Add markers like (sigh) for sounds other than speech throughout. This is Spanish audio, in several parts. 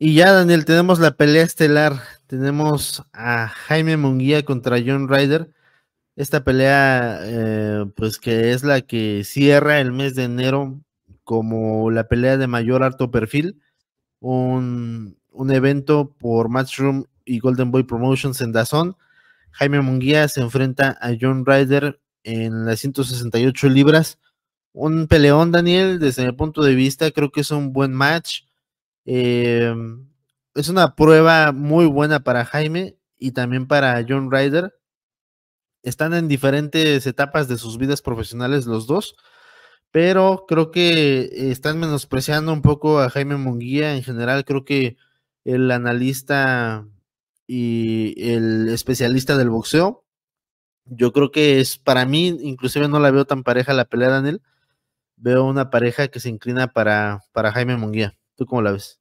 Y ya, Daniel, tenemos la pelea estelar. Tenemos a Jaime Munguía contra John Ryder. Esta pelea, eh, pues que es la que cierra el mes de enero como la pelea de mayor alto perfil. Un, un evento por Matchroom y Golden Boy Promotions en Dazón. Jaime Munguía se enfrenta a John Ryder en las 168 libras. Un peleón, Daniel, desde mi punto de vista, creo que es un buen match Em, es una prueba muy buena para Jaime y también para John Ryder. Están en diferentes etapas de sus vidas profesionales los dos, pero creo que están menospreciando un poco a Jaime Munguía en general. Creo que el analista y el especialista del boxeo, yo creo que es para mí, inclusive no la veo tan pareja la pelea en él. Veo una pareja que se inclina para, para Jaime Munguía. ¿Tú cómo la ves?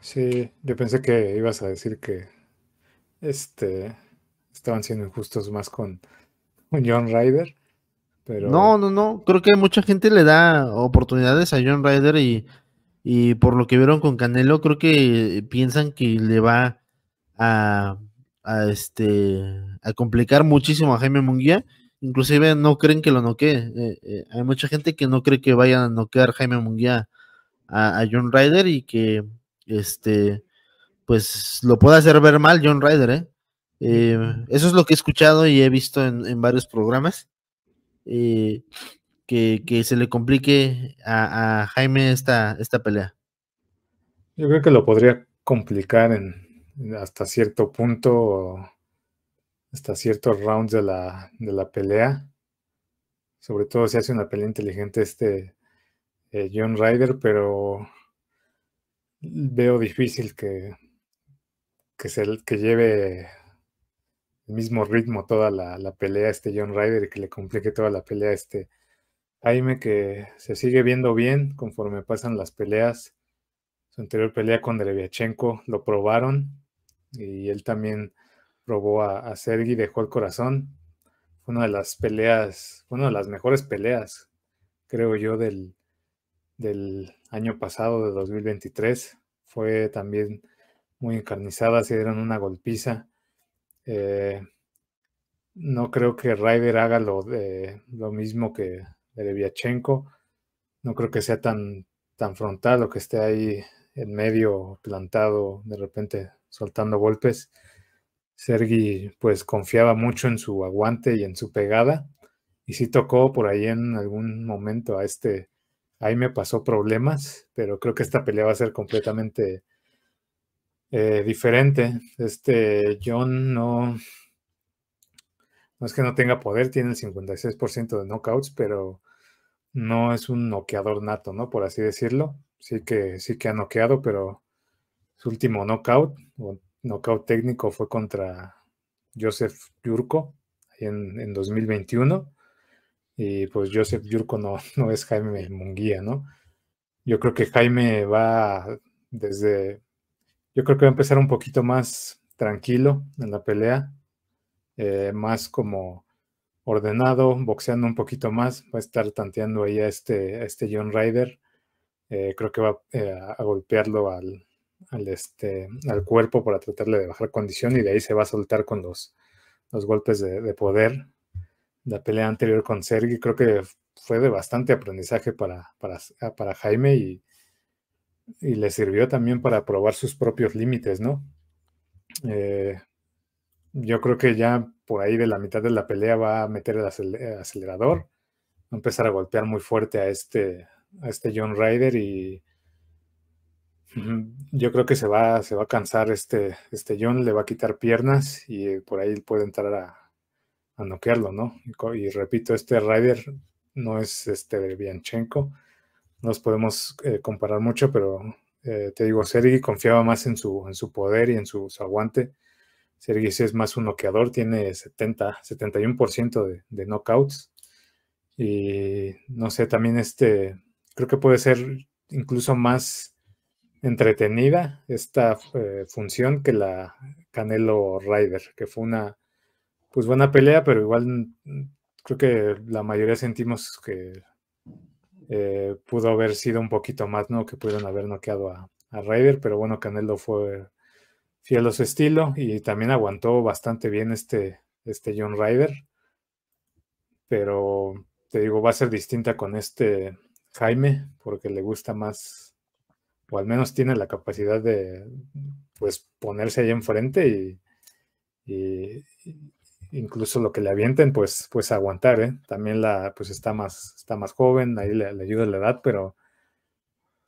Sí, yo pensé que ibas a decir que este estaban siendo injustos más con John Ryder. Pero... No, no, no. Creo que mucha gente le da oportunidades a John Ryder y, por lo que vieron con Canelo, creo que piensan que le va a, este, a complicar muchísimo a Jaime Munguía. Inclusive no creen que lo noquee. Eh, eh, hay mucha gente que no cree que vaya a noquear a Jaime Munguía a, John Ryder y que este pues lo pueda hacer ver mal John Ryder, ¿eh? Eh, eso es lo que he escuchado y he visto en, varios programas. Eh, que, se le complique a, Jaime esta, esta pelea. Yo creo que lo podría complicar en, hasta cierto punto, hasta ciertos rounds de la, de la pelea. Sobre todo si hace una pelea inteligente este, eh, John Ryder, pero veo difícil que, que, que lleve el mismo ritmo toda la, pelea este John Ryder y que le complique toda la pelea este Jaime, que se sigue viendo bien conforme pasan las peleas. Su anterior pelea con Dereviachenko lo probaron y él también robó a, a Sergi, dejó el corazón. Fue una de las peleas, una de las mejores peleas, creo yo, del, del año pasado, de 2023, fue también muy encarnizada, se dieron una golpiza. Eh, no creo que Ryder haga lo, lo mismo que Derevyachenko. No creo que sea tan, tan frontal o que esté ahí en medio plantado, de repente soltando golpes. Sergi pues confiaba mucho en su aguante y en su pegada y si tocó por ahí en algún momento a este ahí me pasó problemas, pero creo que esta pelea va a ser completamente eh, diferente. Este John no, no es que no tenga poder, tiene el 56% de knockouts, pero no es un noqueador nato, ¿no? Por así decirlo. Sí que, sí que ha noqueado, pero su último knockout o knockout técnico fue contra Joseph Yurko en, en 2021 y pues Joseph Yurko no, (laughs) no es Jaime Munguía, ¿no? Yo creo que Jaime va desde, yo creo que va a empezar un poquito más tranquilo en la pelea, eh, más como ordenado, boxeando un poquito más, va a estar tanteando ahí a este, este John Ryder, eh, creo que va eh, a golpearlo al, al, este, al cuerpo para tratarle de bajar condición y de ahí se va a soltar con los, los golpes de, de poder la pelea anterior con Sergi, creo que fue de bastante aprendizaje para, para, ah, Jaime y, le sirvió también para probar sus propios límites, ¿no? Eh, yo creo que ya por ahí de la mitad de la pelea va a meter el acelerador, va a empezar a golpear muy fuerte a este, este John Ryder y yo creo que se va, se va a cansar este, este John, le va a quitar piernas y por ahí puede entrar a, a noquearlo, ¿no? Y, repito, este Rider no es este Bianchenko, nos podemos eh, comparar mucho, pero eh, te digo, Sergi confiaba más en su, en su poder y en su, aguante. Sergi es más un noqueador, tiene 70, 71% de, de knockouts. Y no sé, también este, creo que puede ser incluso más entretenida esta eh, función que la Canelo Rider, que fue una pues buena pelea, pero igual creo que la mayoría sentimos que eh, pudo haber sido un poquito más, ¿no? Que pudieron haber noqueado a, a Ryder, pero bueno, Canelo fue fiel a su estilo y también aguantó bastante bien este, este John Ryder. Pero te digo, va a ser distinta con este Jaime, porque le gusta más, o al menos tiene la capacidad de, pues, ponerse ahí enfrente y, incluso lo que le avienten, pues, pues aguantar, ¿eh? También la, pues está más, está más joven, ahí le, ayuda la edad, pero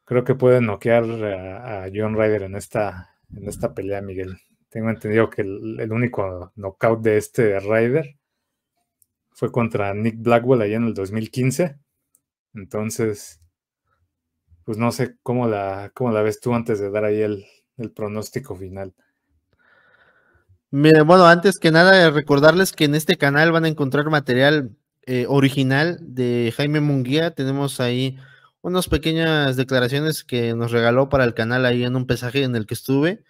creo que puede noquear a, John Ryder en esta, en esta pelea, Miguel. Tengo entendido que el, único knockout de este Ryder fue contra Nick Blackwell ahí en el 2015. Entonces, pues no sé cómo la, cómo la ves tú antes de dar ahí el pronóstico final. Me bueno, antes que nada, eh, recordarles que en este canal van a encontrar material eh, original de Jaime Munguía. Tenemos ahí unas pequeñas declaraciones que nos regaló para el canal ahí en un pesaje en el que estuve.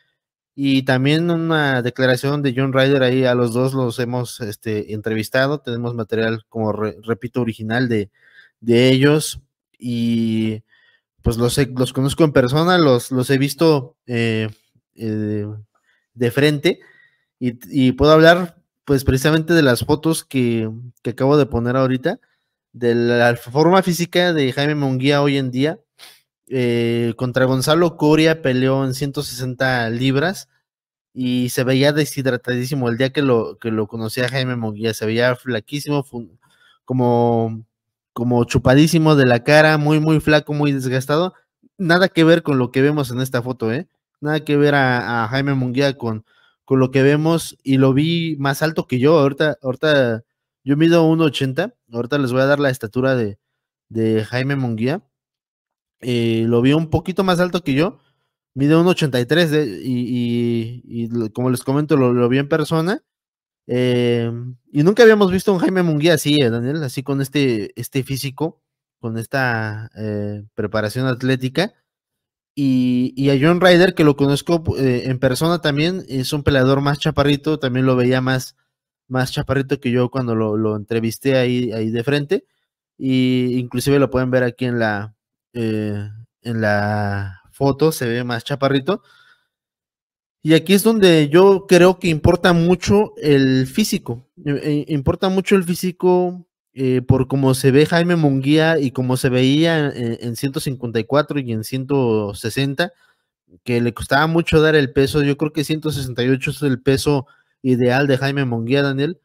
Y también una declaración de John Ryder ahí, a los dos los hemos este, entrevistado. Tenemos material, como repito, original de, ellos. Y pues los, los conozco en persona, los, los he visto eh, de frente. Y, puedo hablar, pues, precisamente de las fotos que, acabo de poner ahorita, de la forma física de Jaime Munguía hoy en día. Eh, contra Gonzalo Coria peleó en 160 libras y se veía deshidratadísimo el día que lo, que lo conocía Jaime Munguía, se veía flaquísimo, como, como chupadísimo de la cara, muy, muy flaco, muy desgastado. Nada que ver con lo que vemos en esta foto, ¿eh? Nada que ver a, a Jaime Munguía con, con lo que vemos y lo vi más alto que yo. Ahorita, ahorita yo mido 1,80. Ahorita les voy a dar la estatura de, Jaime Munguía. Eh, lo vi un poquito más alto que yo. Mide 1,83 y, como les comento, lo, vi en persona. Eh, y nunca habíamos visto un Jaime Munguía así, eh, Daniel, así con este, este físico, con esta preparación atlética. Y, a John Ryder, que lo conozco eh, en persona también, es un peleador más chaparrito, también lo veía más, más chaparrito que yo cuando lo, entrevisté ahí, ahí de frente. Y inclusive lo pueden ver aquí en la, eh, en la foto, se ve más chaparrito. Y aquí es donde yo creo que importa mucho el físico. Eh, importa mucho el físico eh, por cómo se ve Jaime Munguía y como se veía en, 154 y en 160, que le costaba mucho dar el peso. Yo creo que 168 es el peso ideal de Jaime Munguía, Daniel.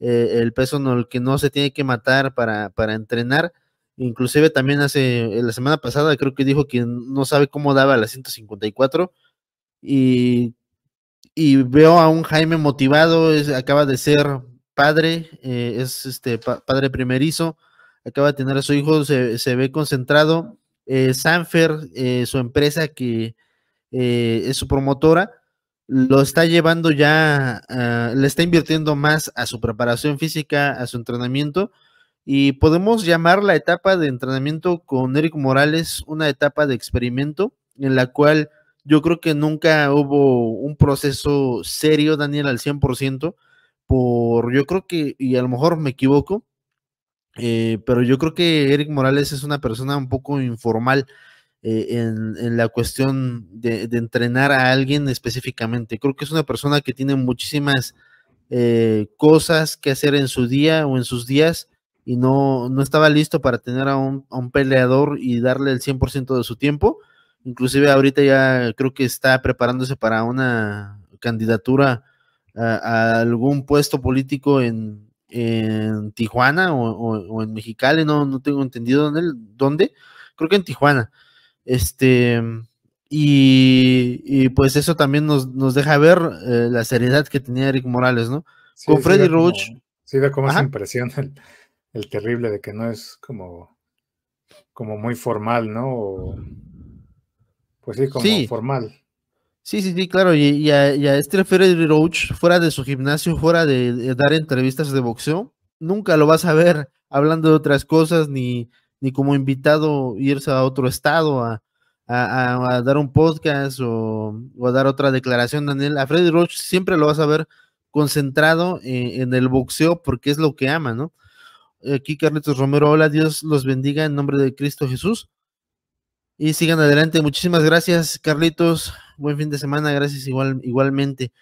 Eh, el peso en el que no se tiene que matar para, entrenar. Inclusive también hace la semana pasada creo que dijo que no sabe cómo daba la 154 y, veo a un Jaime motivado, acaba de ser padre, eh, es este padre primerizo, acaba de tener a su hijo, se, ve concentrado. Eh, Sanfer, eh, su empresa que es su promotora, lo está llevando ya, le está invirtiendo más a su preparación física, a su entrenamiento, y podemos llamar la etapa de entrenamiento con Eric Morales una etapa de experimento en la cual yo creo que nunca hubo un proceso serio, Daniel, al 100% por, yo creo que, y a lo mejor me equivoco, eh, pero yo creo que Eric Morales es una persona un poco informal eh, en, la cuestión de, entrenar a alguien específicamente. Creo que es una persona que tiene muchísimas eh, cosas que hacer en su día o en sus días y no, no estaba listo para tener a un, peleador y darle el 100% de su tiempo. Inclusive ahorita ya creo que está preparándose para una candidatura a, algún puesto político en, en Tijuana o, en Mexicali, no, no tengo entendido dónde, creo que en Tijuana. Este, y, pues eso también nos, deja ver eh, la seriedad que tenía Eric Morales, ¿no? Con Freddy Roach. sí, da como esa impresión el, terrible de que no es como, como muy formal, ¿no? pues sí, como formal. Sí, sí, sí, claro. Y, a, este Freddy Roach, fuera de su gimnasio, fuera de, dar entrevistas de boxeo, nunca lo vas a ver hablando de otras cosas, ni, ni como invitado irse a otro estado a, dar un podcast o, a dar otra declaración, Daniel. A Freddy Roach siempre lo vas a ver concentrado en, en el boxeo porque es lo que ama, ¿no? Aquí Carlitos Romero, hola, Dios los bendiga en nombre de Cristo Jesús. Y sigan adelante. Muchísimas gracias, Carlitos. Buen fin de semana. Gracias igual, igualmente.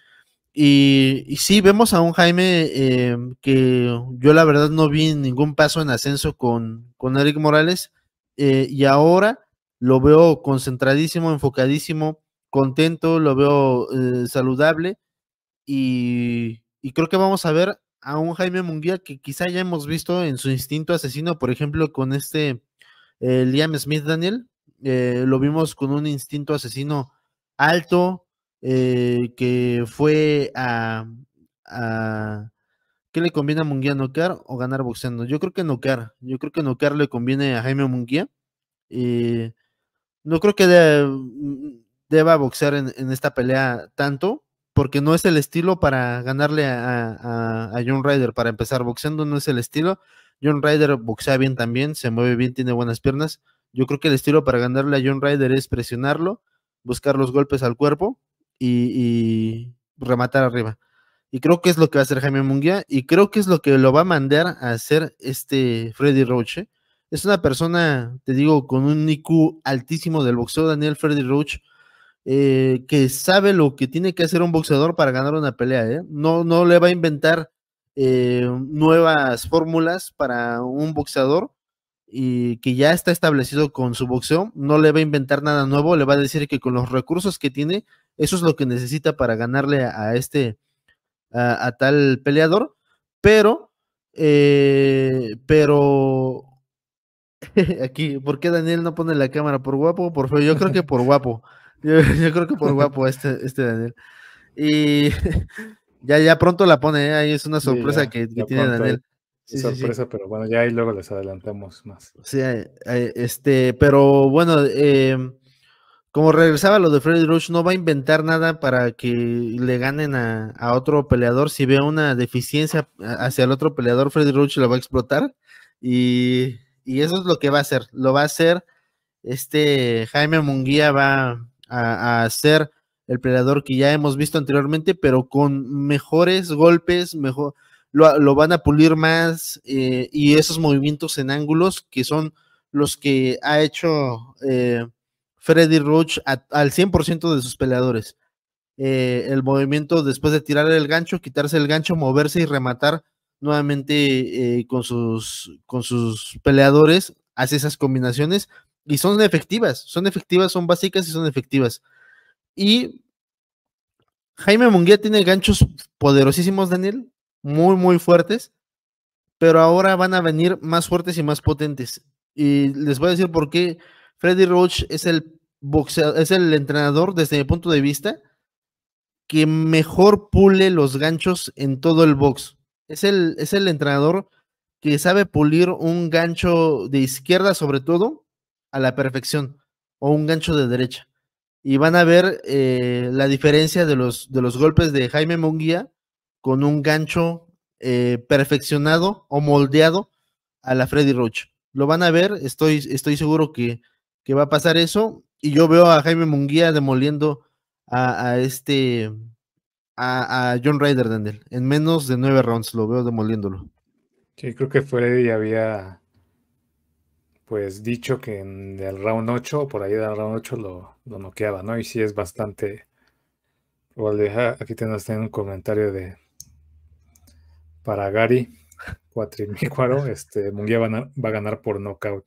Y, sí, vemos a un Jaime eh, que yo la verdad no vi ningún paso en ascenso con, con Eric Morales. Eh, y ahora lo veo concentradísimo, enfocadísimo, contento, lo veo eh, saludable. Y, creo que vamos a ver a un Jaime Munguía que quizá ya hemos visto en su instinto asesino, por ejemplo, con este Liam Smith Daniel, eh, lo vimos con un instinto asesino alto, eh, que fue a, ¿Qué le conviene a Munguía noquear o ganar boxeando? Yo creo que noquear. Yo creo que noquear le conviene a Jaime Munguía. Y eh, no creo que deba mm, boxear en, esta pelea tanto, porque no es el estilo para ganarle a, a John Ryder. Para empezar, boxeando no es el estilo. John Ryder boxea bien también, se mueve bien, tiene buenas piernas. Yo creo que el estilo para ganarle a John Ryder es presionarlo, buscar los golpes al cuerpo y, rematar arriba. Y creo que es lo que va a hacer Jaime Munguía y creo que es lo que lo va a mandar a hacer este Freddy Roach. Es una persona, te digo, con un IQ altísimo del boxeo, Daniel Freddy Roach, eh, que sabe lo que tiene que hacer un boxeador para ganar una pelea. ¿eh? No, no le va a inventar eh, nuevas fórmulas para un boxeador y que ya está establecido con su boxeo, no le va a inventar nada nuevo, le va a decir que con los recursos que tiene, eso es lo que necesita para ganarle a este, a, tal peleador, pero, eh, pero, (laughs) aquí, ¿por qué Daniel no pone la cámara? ¿Por guapo por feo? Yo creo que por guapo, (laughs) yo, creo que por guapo este, este Daniel. Y (laughs) ya, ya pronto la pone, ¿eh? ahí es una sorpresa que, tiene Daniel sorpresa, pero bueno, ya ahí luego les adelantamos más. Sí, eh, eh, este, pero bueno, em, como regresaba lo de Freddy Rush, no va a inventar nada para que le ganen a, otro peleador. Si ve una deficiencia hacia el otro peleador, Freddy Rush lo va a explotar. Y, eso es lo que va a hacer. Lo va a hacer, este Jaime Munguía va a, a ser el peleador que ya hemos visto anteriormente, pero con mejores golpes, mejor lo, van a pulir más eh, y esos movimientos en ángulos que son los que ha hecho eh, Freddy Roach al 100% de sus peleadores. Eh, el movimiento después de tirar el gancho, quitarse el gancho, moverse y rematar nuevamente con, sus, con sus peleadores, hace esas combinaciones y son efectivas, son efectivas, son básicas y son efectivas. Y Jaime Munguía tiene ganchos poderosísimos, Daniel, muy, muy fuertes, pero ahora van a venir más fuertes y más potentes. Y les voy a decir por qué Freddy Roach es el boxeador, es el entrenador desde mi punto de vista que mejor pule los ganchos en todo el box. Es el, es el entrenador que sabe pulir un gancho de izquierda sobre todo a la perfección o un gancho de derecha. Y van a ver eh, la diferencia de los, de los golpes de Jaime Munguía con un gancho eh, perfeccionado o moldeado a la Freddy Roach. Lo van a ver, estoy, estoy seguro que, va a pasar eso. Y yo veo a Jaime Munguía demoliendo a, este a, John Ryder, Daniel. En menos de nueve rounds lo veo demoliéndolo. Sí, creo que Freddy había pues dicho que en el round 8, por ahí del round 8 lo, lo noqueaba, ¿no? Y sí es bastante... Ah, aquí tenemos un comentario de, para Gary Cuatrimícuaro, este, Munguía va, a, ganar por nocaut.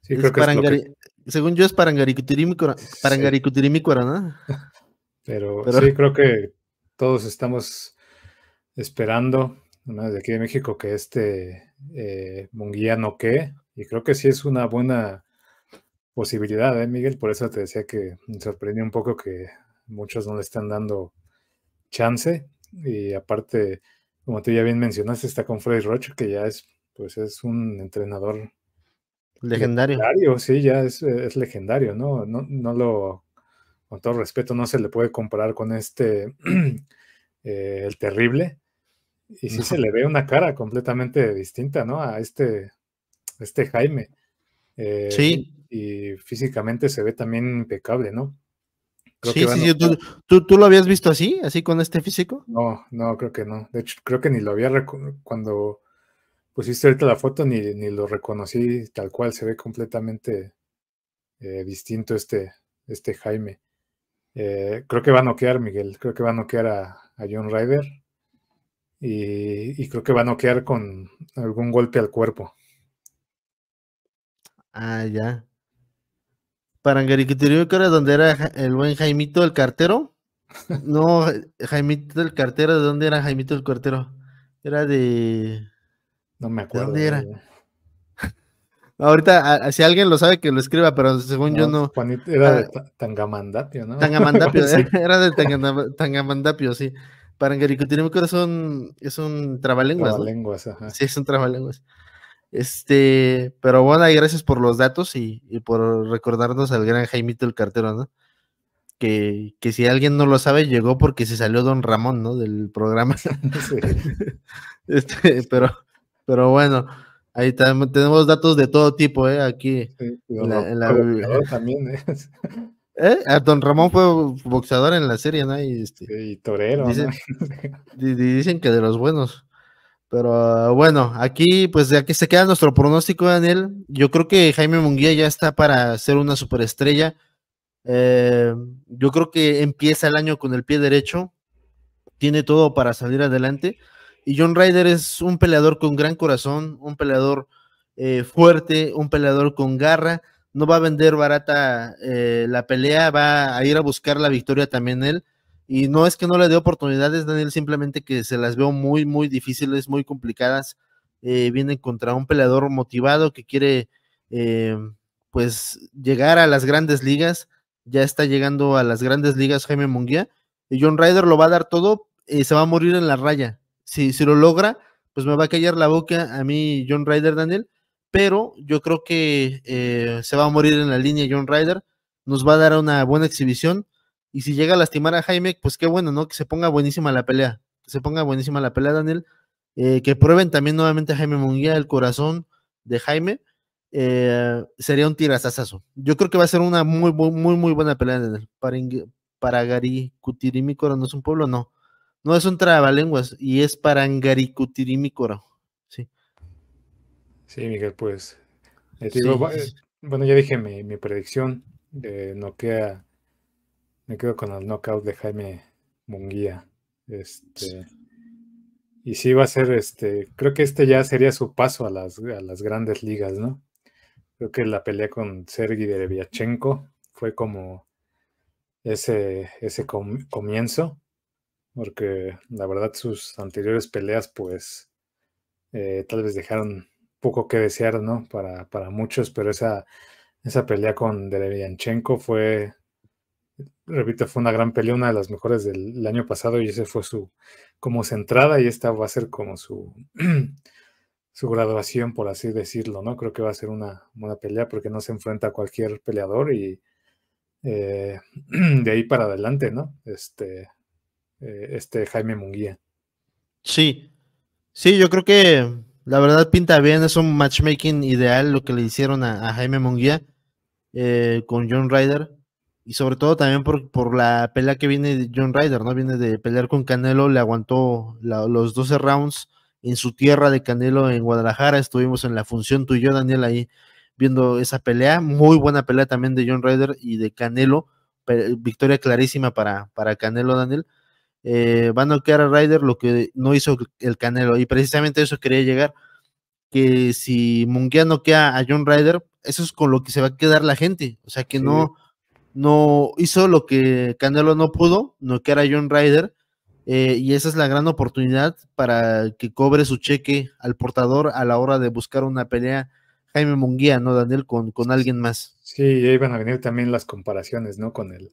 Sí, creo que es para. Según yo es Parangaricutirimícuaro, Parangaricutirimícuaro, ¿no? (laughs) Pero, sí, creo que todos estamos esperando de desde aquí de México que este eh, Munguía no y creo que sí es una buena posibilidad, ¿eh, Miguel? Por eso te decía que me sorprendió un poco que muchos no le están dando chance, y aparte como tú ya bien mencionaste, está con Freddy Roche, que ya es, pues es un entrenador legendario. sí, ya eh, es, legendario, ¿no? ¿no? No lo, con todo respeto, no se le puede comparar con este, (clears throat) eh, el terrible. Y sí se le ve una cara completamente distinta, ¿no? A este, este Jaime. Eh, sí. Y físicamente se ve también impecable, ¿no? sí, sí, ¿Tú, lo habías visto así, así con este físico? No, no, creo que no. De hecho, creo que ni lo había cuando pusiste ahorita la foto, ni, lo reconocí tal cual. Se ve completamente eh, distinto este, este Jaime. Eh, creo que va a noquear, Miguel. Creo que va a noquear a, John Ryder. Y, y, creo que va a noquear con algún golpe al cuerpo. Ah, ya. Para que era donde era el buen Jaimito el cartero. No, Jaimito el cartero, ¿de dónde era Jaimito el cartero? Era de. No me acuerdo. ¿De dónde era? (laughs) ahorita, ah, si alguien lo sabe, que lo escriba, pero según yo no. era ah, de Tangamandapio, ¿no? Tangamandapio, (laughs) eh, era de Tangamandapio, sí. Para que es un, es un trabalenguas. Trabalenguas, ajá. Sí, es un trabalenguas. Este, pero bueno, gracias por los datos y, por recordarnos al gran Jaimito el cartero, ¿no? Que, que, si alguien no lo sabe, llegó porque se salió Don Ramón, ¿no? Del programa. (laughs) (laughs) este, pero, pero bueno, ahí tenemos datos de todo tipo, ¿eh? Aquí. en la, ¿eh? (laughs) ¿Eh? Ah, Don Ramón fue boxeador en la serie, ¿no? Y, este, y torero. dicen que de los buenos. Pero bueno, aquí pues de aquí se queda nuestro pronóstico, Daniel. Yo creo que Jaime Munguía ya está para ser una superestrella. Eh, yo creo que empieza el año con el pie derecho. Tiene todo para salir adelante. Y John Ryder es un peleador con gran corazón, un peleador eh, fuerte, un peleador con garra. No va a vender barata eh, la pelea, va a ir a buscar la victoria también él. Y no es que no le dé oportunidades, Daniel, simplemente que se las veo muy, muy difíciles, muy complicadas. Eh, vienen contra un peleador motivado que quiere, eh, pues, llegar a las grandes ligas. Ya está llegando a las grandes ligas Jaime Munguía. Y John Ryder lo va a dar todo y eh, se va a morir en la raya. Si, si lo logra, pues me va a callar la boca a mí John Ryder, Daniel. Pero yo creo que se va a morir en la línea John Ryder. Nos va a dar una buena exhibición y si llega a lastimar a Jaime, pues qué bueno, ¿no? Que se ponga buenísima la pelea. Que se ponga buenísima la pelea, Daniel. Eh, que prueben también nuevamente a Jaime Munguía, el corazón de Jaime. Eh, sería un tirasazazo. Yo creo que va a ser una muy, muy, muy, buena pelea, Daniel. Para, Paragaricutirimicuaro no es un pueblo, no. No es un trabalenguas y es para para Sí. Sí, Miguel, pues. Eh, bueno, ya dije mi, mi predicción. No queda... Me quedo con el knockout de Jaime Munguía. Este, y sí va a ser, este, creo que este ya sería su paso a las, grandes ligas, ¿no? Creo que la pelea con Sergi Derevyachenko fue como ese, ese comienzo, porque la verdad sus anteriores peleas, pues, eh, tal vez dejaron poco que desear, ¿no? Para, muchos, pero esa, esa pelea con Derevianchenko fue repito, fue una gran pelea, una de las mejores del año pasado y ese fue su como centrada entrada y esta va a ser como su, (clears throat) su graduación, por así decirlo, ¿no? Creo que va a ser una, buena pelea porque no se enfrenta a cualquier peleador y eh, (clears throat) de ahí para adelante, ¿no? Este, eh, este Jaime Munguía. Sí, sí, yo creo que la verdad pinta bien, es un matchmaking ideal lo que le hicieron a, Jaime Munguía eh, con John Ryder y sobre todo también por, la pelea que viene de John Ryder, ¿no? Viene de pelear con Canelo, le aguantó los 12 rounds en su tierra de Canelo en Guadalajara, estuvimos en la función tú y yo, Daniel, ahí viendo esa pelea, muy buena pelea también de John Ryder y de Canelo, victoria clarísima para, para Canelo, Daniel. Eh, va a noquear a Ryder lo que no hizo el Canelo, y precisamente eso quería llegar, que si Munguía noquea a John Ryder, eso es con lo que se va a quedar la gente, o sea que no no hizo lo que Canelo no pudo, no que era John Ryder, eh, y esa es la gran oportunidad para que cobre su cheque al portador a la hora de buscar una pelea Jaime Munguía, ¿no, Daniel? Con, con alguien más. Sí, ya iban a venir también las comparaciones, ¿no? Con el,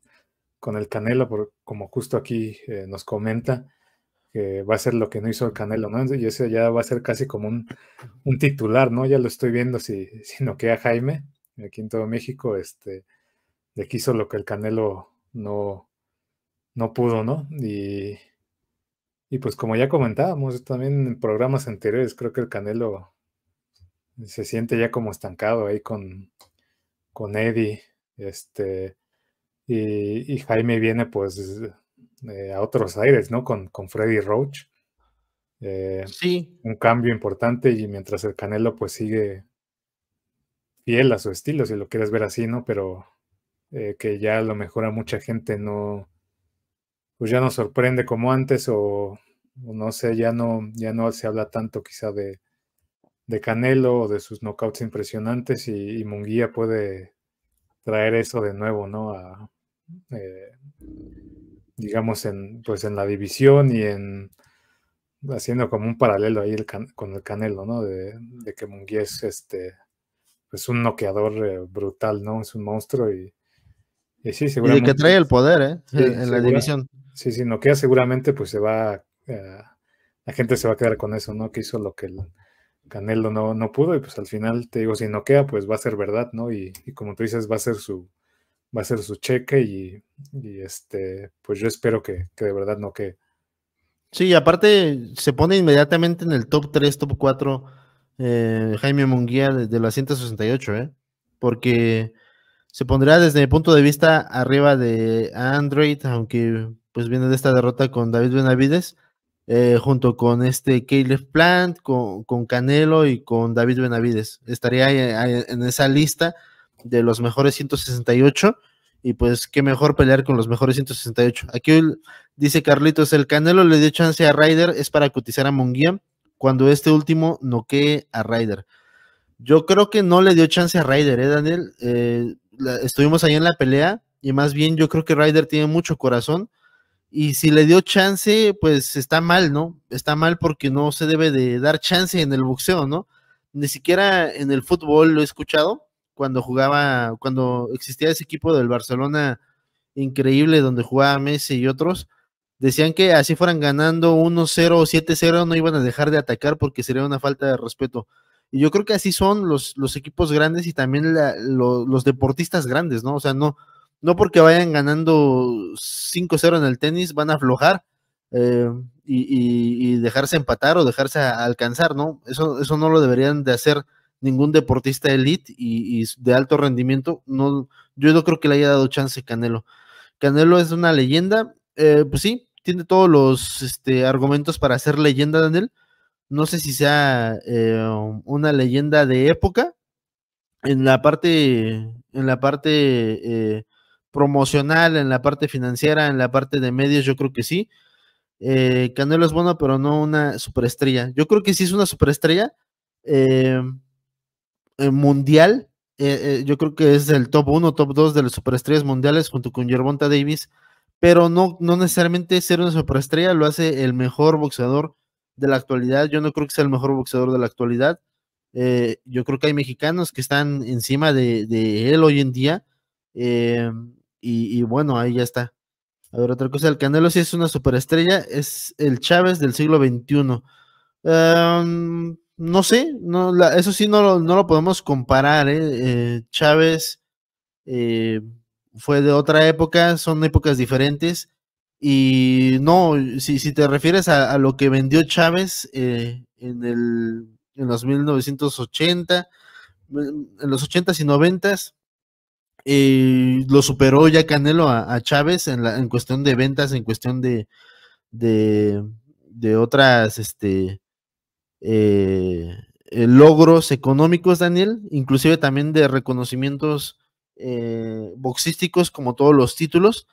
con el Canelo, por, como justo aquí eh, nos comenta, que va a ser lo que no hizo el Canelo, ¿no? Y eso ya va a ser casi como un, titular, ¿no? Ya lo estoy viendo, si, (laughs) si no a Jaime, aquí en todo México, este de quiso lo que el Canelo no, no pudo, ¿no? Y, y pues como ya comentábamos también en programas anteriores, creo que el Canelo se siente ya como estancado ahí con, con Eddie, este, y, Jaime viene pues eh, a otros aires, ¿no? Con, Freddy Roach. Eh, sí. Un cambio importante y mientras el Canelo pues sigue fiel a su estilo, si lo quieres ver así, ¿no? Pero eh, que ya a lo mejor a mucha gente no, pues ya no sorprende como antes o, no sé, ya no, ya no se habla tanto quizá de, Canelo o de sus knockouts impresionantes y, Munguía puede traer eso de nuevo, ¿no? Eh, digamos, en, pues en la división y en haciendo como un paralelo ahí con el Canelo, ¿no? De, de, que Munguía es este, pues un noqueador eh, brutal, ¿no? Es un monstruo y, y, que trae el poder ¿eh? en la división. Sí, sí, Nokia seguramente pues se va, eh, la gente se va a quedar con eso, ¿no? Que hizo lo que el Canelo no, no pudo y pues al final, te digo, si Nokia pues va a ser verdad, ¿no? Y, como tú dices, va a ser su, va a ser su cheque y, este, pues yo espero que, de verdad no quede. Sí, aparte se pone inmediatamente en el top 3, top 4 eh, Jaime Munguía de, de, la 168, ¿eh? Porque se pondría desde mi punto de vista arriba de Android, aunque pues viene de esta derrota con David Benavides, eh, junto con este Caleb Plant, con, Canelo y con David Benavides. Estaría eh, en, esa lista de los mejores 168 y pues qué mejor pelear con los mejores 168. Aquí dice Carlitos, el Canelo le dio chance a Ryder es para cotizar a Munguía cuando este último noquee a Ryder. Yo creo que no le dio chance a Ryder, ¿eh, Daniel? Eh, estuvimos ahí en la pelea y más bien yo creo que Ryder tiene mucho corazón y si le dio chance, pues está mal, ¿no? Está mal porque no se debe de dar chance en el boxeo, ¿no? Ni siquiera en el fútbol lo he escuchado cuando jugaba, cuando existía ese equipo del Barcelona increíble donde jugaba Messi y otros, decían que así fueran ganando 1-0 o 7-0 no iban a dejar de atacar porque sería una falta de respeto. Y yo creo que así son los, los equipos grandes y también los deportistas grandes, ¿no? O sea, no, no porque vayan ganando 5-0 en el tenis van a aflojar eh, y, dejarse empatar o dejarse alcanzar, ¿no? Eso, eso no lo deberían de hacer ningún deportista elite y, de alto rendimiento. No, yo no creo que le haya dado chance Canelo. Canelo es una leyenda, eh, pues sí, tiene todos los este, argumentos para ser leyenda, Daniel, no sé si sea eh, una leyenda de época. En la parte, en la parte eh, promocional, en la parte financiera, en la parte de medios, yo creo que sí. Eh, Canelo es bueno, pero no una superestrella. Yo creo que sí es una superestrella mundial. yo creo que es el top 1, top 2 de las superestrellas mundiales junto con Yerbonta Davis, pero no, no necesariamente ser una superestrella lo hace el mejor boxeador de la actualidad. Yo no creo que sea el mejor boxeador de la actualidad. Eh, yo creo que hay mexicanos que están encima de, él hoy en día. Eh, y, bueno, ahí ya está. A ver, otra cosa, el Canelo sí es una superestrella, es el Chávez del siglo XXI. Em, no sé, no, eso sí no lo, no lo podemos comparar. Eh, Chávez fue de otra época, son épocas diferentes. Y no, si, te refieres a, lo que vendió Chávez eh, en, los 1980, en los 80 y 90 eh, lo superó ya Canelo a, Chávez en, cuestión de ventas, en cuestión de, de, otras este, eh, logros económicos, Daniel, inclusive también de reconocimientos boxísticos como todos los títulos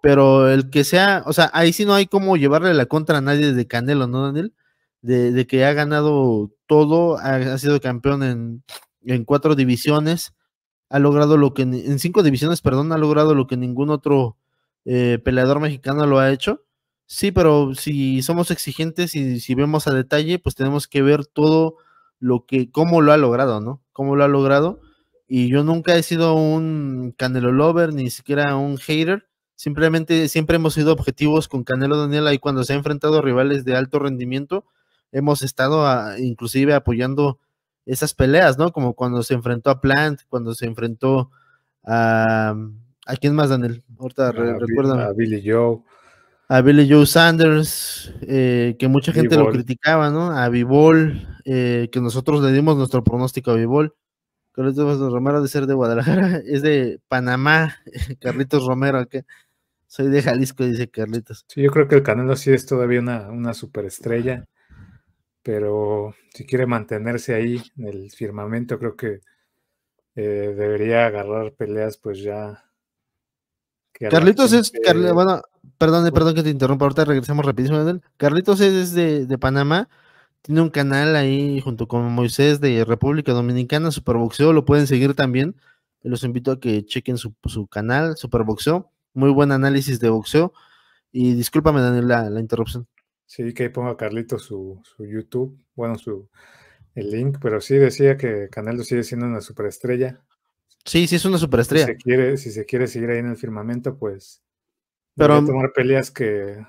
pero el que sea, o sea, ahí sí no hay como llevarle la contra a nadie de Canelo, ¿no, Daniel? De, que ha ganado todo, ha, sido campeón en, cuatro divisiones, ha logrado lo que, en cinco divisiones, perdón, ha logrado lo que ningún otro eh, peleador mexicano lo ha hecho. Sí, pero si somos exigentes y si vemos a detalle, pues tenemos que ver todo lo que, cómo lo ha logrado, ¿no? Cómo lo ha logrado. Y yo nunca he sido un Canelo Lover, ni siquiera un hater Simplemente siempre hemos sido objetivos con Canelo Daniela y cuando se ha enfrentado a rivales de alto rendimiento, hemos estado inclusive apoyando esas peleas, ¿no? Como cuando se enfrentó a Plant, cuando se enfrentó a... ¿A quién más, Daniel? Ahorita a, A Billy Joe. A Billy Joe Sanders, eh, que mucha gente lo criticaba, ¿no? A Vivol, eh, que nosotros le dimos nuestro pronóstico a Vivol. Carlitos Romero de ser de Guadalajara, (laughs) es de Panamá, (laughs) Carlitos Romero, que soy de Jalisco, dice Carlitos. Sí, yo creo que el Canelo sí es todavía una, una superestrella, pero si quiere mantenerse ahí en el firmamento, creo que eh, debería agarrar peleas, pues ya. Carlitos es, bueno, perdón, perdón que te interrumpa, ahorita regresamos rapidísimo. Carlitos es de, Panamá, tiene un canal ahí junto con Moisés de República Dominicana, Superboxeo, lo pueden seguir también. Los invito a que chequen su, su canal, Superboxeo muy buen análisis de boxeo. Y discúlpame, Daniel, la, interrupción. Sí, que ahí ponga Carlito su, su YouTube, bueno, su el link, pero sí decía que Canelo sigue siendo una superestrella. Sí, sí es una superestrella. Si se quiere, si se quiere seguir ahí en el firmamento, pues pero tomar peleas que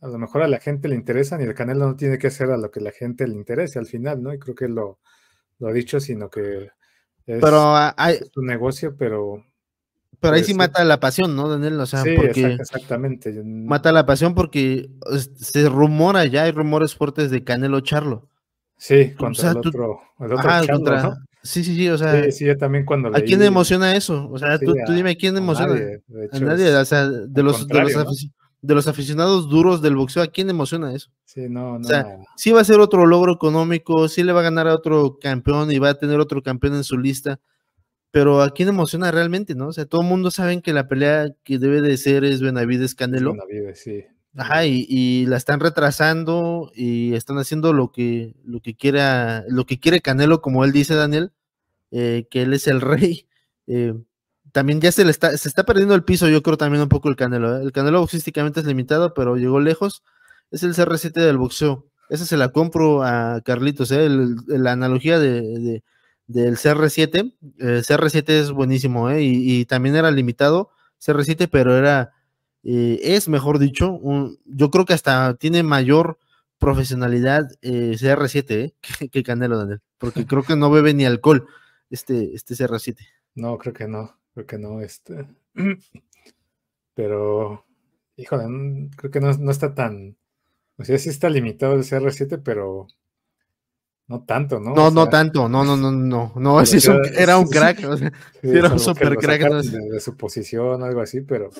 a lo mejor a la gente le interesan y el Canelo no tiene que hacer a lo que la gente le interese al final, ¿no? Y creo que lo, lo ha dicho, sino que es, pero, negocio, pero pero ahí pues sí mata la pasión, ¿no, Daniel? O sea, sí, porque exactamente. Mata la pasión porque se rumora ya, hay rumores fuertes de Canelo Charlo. Sí, contra el otro, otro Charlo, Sí, sí, sí, o sea. Sí, yo también cuando ¿A quién emociona eso? O sea, tú, dime, ¿a quién emociona? A nadie, de o sea, de los, de los, de los, aficionados duros del boxeo, ¿a quién emociona eso? Sí, no, no. O sea, sí va a ser otro logro económico, sí le va a ganar a otro campeón y va a tener otro campeón en su lista, pero ¿a quién emociona realmente, no? O sea, todo el mundo sabe que la pelea que debe de ser es Benavides Canelo. Benavides, sí. Ajá, y, la están retrasando y están haciendo lo que, lo que quiera, lo que quiere Canelo, como él dice Daniel, eh, que él es el (laughs) rey. Eh, también ya se le está, se está perdiendo el piso, yo creo también un poco el Canelo. ¿eh? El Canelo boxísticamente es limitado, pero llegó lejos. Es el CR7 del boxeo. Esa se la compro a Carlitos, ¿eh? la analogía de, del CR7. Eh, CR7 es buenísimo, eh, y, también era limitado CR7, pero era, eh, es mejor dicho, yo creo que hasta tiene mayor profesionalidad CR7 (laughs) que, Canelo, Daniel, porque creo que no bebe ni alcohol este, este CR7. No, creo que no, creo que no, este. (clears throat) Pero, híjole, mm, creo que no, no está tan, o sea, sí está limitado el CR7, pero no tanto, ¿no? No, no tanto, no, no, no, no, no, sí, era, un, crack, era un super crack. de, su posición, algo así, pero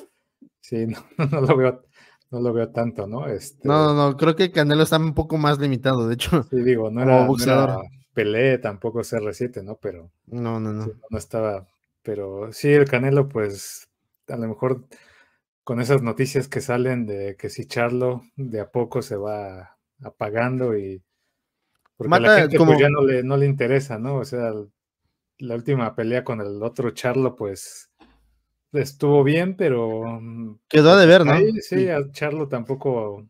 sí, (laughs) no, no, lo veo, no lo veo tanto, ¿no? Este, no, no, creo que Canelo está un poco más limitado, de hecho. Sí, digo, no era, Pelé, tampoco CR7, ¿no? Pero. No, no, no. no estaba. Pero sí, el Canelo, pues, a lo mejor con esas noticias que salen de que si Charlo de a poco se va apagando y porque a la gente pues, ya no le, no le interesa, ¿no? O sea, la última pelea con el otro Charlo, pues estuvo bien, pero. Mm, Quedó pues, de ver ¿no? Sí, sí, Charlo tampoco.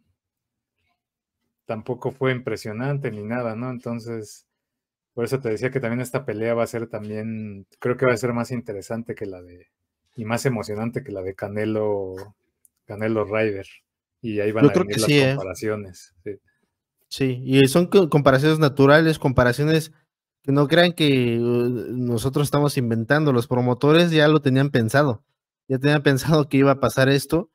Tampoco fue impresionante ni nada, ¿no? Entonces. Por eso te decía que también esta pelea va a ser también, creo que va a ser más interesante que la de, y más emocionante que la de Canelo, Canelo Ryder. Y ahí van a venir las ¿eh? comparaciones. Sí. Sí, y son comparaciones naturales, comparaciones que no crean que uh, nosotros estamos inventando. Los promotores ya lo tenían pensado, ya tenían pensado que iba a pasar esto,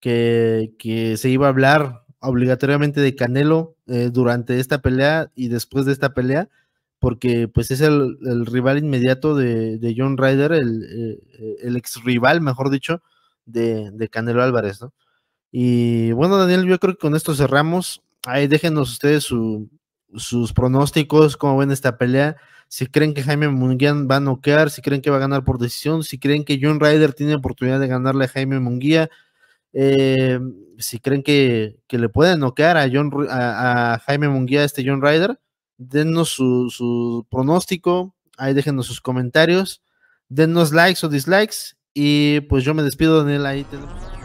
que, se iba a hablar obligatoriamente de Canelo eh, durante esta pelea y después de esta pelea, porque pues es el, rival inmediato de, John Ryder, eh, eh, el, ex rival, mejor dicho, de, de Canelo Álvarez, ¿no? Y bueno, Daniel, yo creo que con esto cerramos ahí déjenos ustedes sus pronósticos, cómo ven esta pelea, si creen que Jaime Munguía va a noquear, si creen que va a ganar por decisión, si creen que John Ryder tiene oportunidad de ganarle a Jaime Munguía, eh, si creen que, le pueden noquear a, John, a, a Jaime Munguía, este John Ryder, denos su, pronóstico, ahí déjenos sus comentarios, denos likes o dislikes y pues yo me despido, Daniel, ahí tenemos.